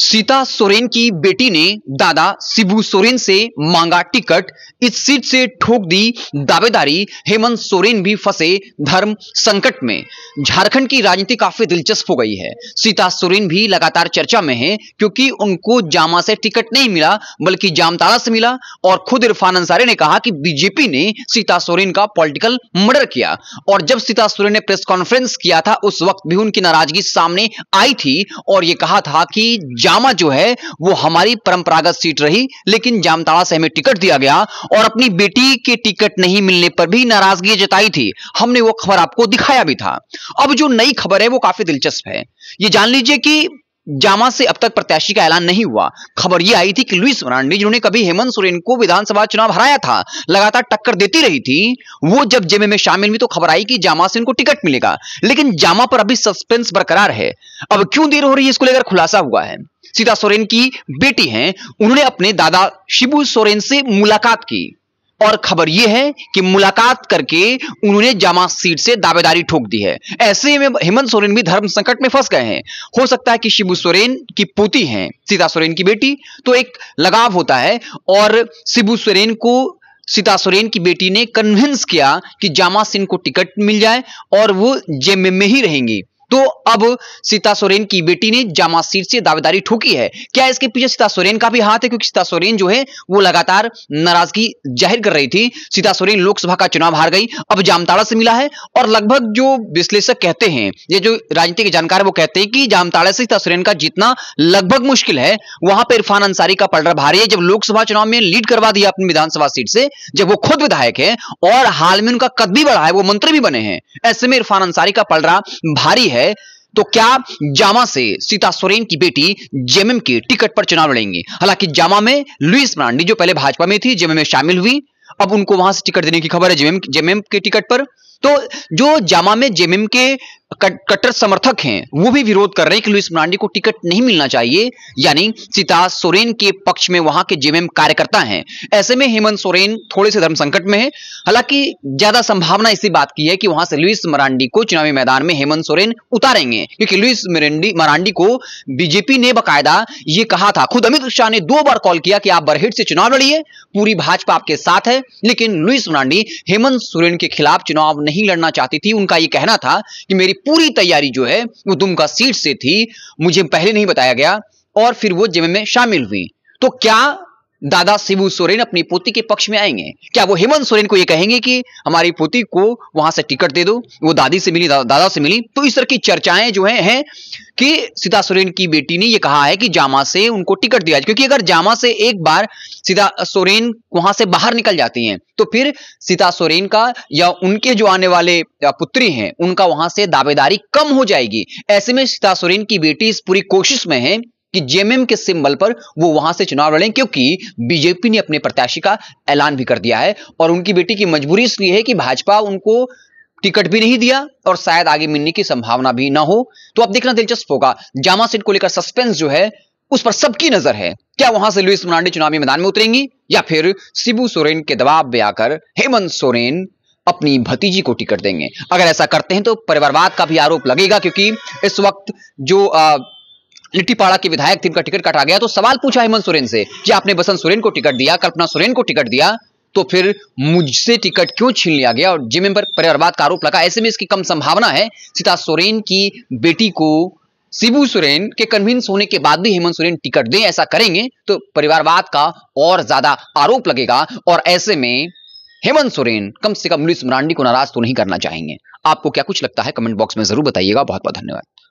सीता सोरेन की बेटी ने दादा शिबू सोरेन से मांगा टिकट इस सीट से ठोक दी दावेदारी हेमंत सोरेन भी फंसे धर्म संकट में झारखंड की राजनीति काफी दिलचस्प हो गई है सीता सोरेन भी लगातार चर्चा में है क्योंकि उनको जामा से टिकट नहीं मिला बल्कि जामताड़ा से मिला और खुद इरफान अंसारी ने कहा कि बीजेपी ने सीता सोरेन का पॉलिटिकल मर्डर किया और जब सीता सोरेन ने प्रेस कॉन्फ्रेंस किया था उस वक्त भी उनकी नाराजगी सामने आई थी और ये कहा था कि जामा जो है वो हमारी परंपरागत सीट रही लेकिन जामताड़ा से हमें टिकट दिया गया और अपनी बेटी के टिकट नहीं मिलने पर भी नाराजगी जताई थी हमने वो खबर आपको दिखाया भी था अब जो नई खबर है वो काफी दिलचस्प है ये जान लीजिए कि जामा से अब तक प्रत्याशी का ऐलान नहीं हुआ खबर यह आई थी कि लुइस फर्नांडी जिन्होंने कभी हेमंत सोरेन को विधानसभा चुनाव हराया था लगातार टक्कर देती रही थी वो जब जेमे में शामिल हुई तो खबर आई कि जामा से इनको टिकट मिलेगा लेकिन जामा पर अभी सस्पेंस बरकरार है अब क्यों देर हो रही है इसको लेकर खुलासा हुआ है सीता सोरेन की बेटी हैं उन्होंने अपने दादा शिबू सोरेन से मुलाकात की और खबर यह है कि मुलाकात करके उन्होंने जामा सीट से दावेदारी ठोक दी है ऐसे में हेमंत सोरेन भी धर्म संकट में फंस गए हैं हो सकता है कि शिबू सोरेन की पोती हैं सीता सोरेन की बेटी तो एक लगाव होता है और शिबू सोरेन को सीता सोरेन की बेटी ने कन्विंस किया कि जामा सिंह को टिकट मिल जाए और वो जेम में ही रहेंगी तो अब सीता सोरेन की बेटी ने जामा सीट से दावेदारी ठोकी है क्या इसके पीछे सीता सोरेन का भी हाथ है क्योंकि सीता सोरेन जो है वो लगातार नाराजगी जाहिर कर रही थी सीता सोरेन लोकसभा का चुनाव हार गई अब जामताड़ा से मिला है और लगभग जो विश्लेषक कहते हैं ये जो राजनीति के जानकार वो कहते हैं कि जामताड़ा से सीता सोरेन का जीतना लगभग मुश्किल है वहां पर इरफान अंसारी का पलड़ा भारी है जब लोकसभा चुनाव में लीड करवा दिया अपनी विधानसभा सीट से जब वो खुद विधायक है और हाल में उनका कद भी बढ़ा है वो मंत्री भी बने हैं ऐसे में इरफान अंसारी का पलड़ा भारी है है तो क्या जामा से सीता सोरेन की बेटी जेएमएम के टिकट पर चुनाव लड़ेंगी हालांकि जामा में लुइस मरांडी जो पहले भाजपा में थी जेएमएम में शामिल हुई अब उनको वहां से टिकट देने की खबर है जेएमएम के टिकट पर तो जो जामा में जेएमएम के कट्टर समर्थक हैं वो भी विरोध कर रहे हैं कि लुइस मरांडी को टिकट नहीं मिलना चाहिए यानी सीता सोरेन के पक्ष में वहां के जेएमएम कार्यकर्ता हैं ऐसे में हेमंत सोरेन थोड़े से धर्म संकट में है हालांकि ज्यादा संभावना इसी बात की है कि वहां से लुइस मरांडी को चुनावी मैदान में हेमंत सोरेन उतारेंगे क्योंकि लुइस मरांडी मरांडी को बीजेपी ने बकायदा ये कहा था खुद अमित शाह ने दो बार कॉल किया कि आप बरहेट से चुनाव लड़िए पूरी भाजपा आपके साथ है लेकिन लुइस मरांडी हेमंत सोरेन के खिलाफ चुनाव नहीं लड़ना चाहती थी उनका यह कहना था कि मेरी पूरी तैयारी जो है वो दुमका सीट से थी मुझे पहले नहीं बताया गया और फिर वो जिम में शामिल हुई तो क्या दादा शिबू सोरेन अपनी पोती के पक्ष में आएंगे क्या वो हेमंत सोरेन को ये कहेंगे कि हमारी पोती को वहां से टिकट दे दो वो दादी से मिली दा, दादा से मिली तो इस तरह की चर्चाएं जो है, कि सीता सोरेन की बेटी ने ये कहा है कि जामा से उनको टिकट दिया क्योंकि अगर जामा से एक बार सीता सोरेन वहां से बाहर निकल जाती है तो फिर सीता सोरेन का या उनके जो आने वाले पुत्री हैं उनका वहां से दावेदारी कम हो जाएगी ऐसे में सीता सोरेन की बेटी इस पूरी कोशिश में है कि जेएमएम के सिंबल पर वो वहां से चुनाव लड़ें क्योंकि बीजेपी ने अपने प्रत्याशी का ऐलान भी कर दिया है और उनकी बेटी की मजबूरी इसलिए है कि भाजपा उनको टिकट भी नहीं दिया और शायद आगे मिलने की संभावना भी ना हो तो अब देखना दिलचस्प होगा जामा सीट को लेकर सस्पेंस जो है उस पर सबकी नजर है क्या वहां से लुइस मनांडे चुनावी मैदान में उतरेंगी या फिर सिबू सोरेन के दबाव में आकर हेमंत सोरेन अपनी भतीजी को टिकट देंगे अगर ऐसा करते हैं तो परिवारवाद का भी आरोप लगेगा क्योंकि इस वक्त जो आ, लिट्टीपाड़ा के विधायक थे उनका टिकट काटा गया तो सवाल पूछा हेमंत सोरेन से कि आपने बसंत सोरेन को टिकट दिया कल्पना सोरेन को टिकट दिया तो फिर मुझसे टिकट क्यों छीन लिया गया और जिम पर परिवारवाद का आरोप लगा ऐसे में इसकी कम संभावना है सीता सोरेन की बेटी को शिबू सोरेन के कन्विंस होने के बाद भी हेमंत सोरेन टिकट दें ऐसा करेंगे तो परिवारवाद का और ज्यादा आरोप लगेगा और ऐसे में हेमंत सोरेन कम से कम लुइस मरांडी को नाराज तो नहीं करना चाहेंगे आपको क्या कुछ लगता है कमेंट बॉक्स में जरूर बताइएगा बहुत बहुत धन्यवाद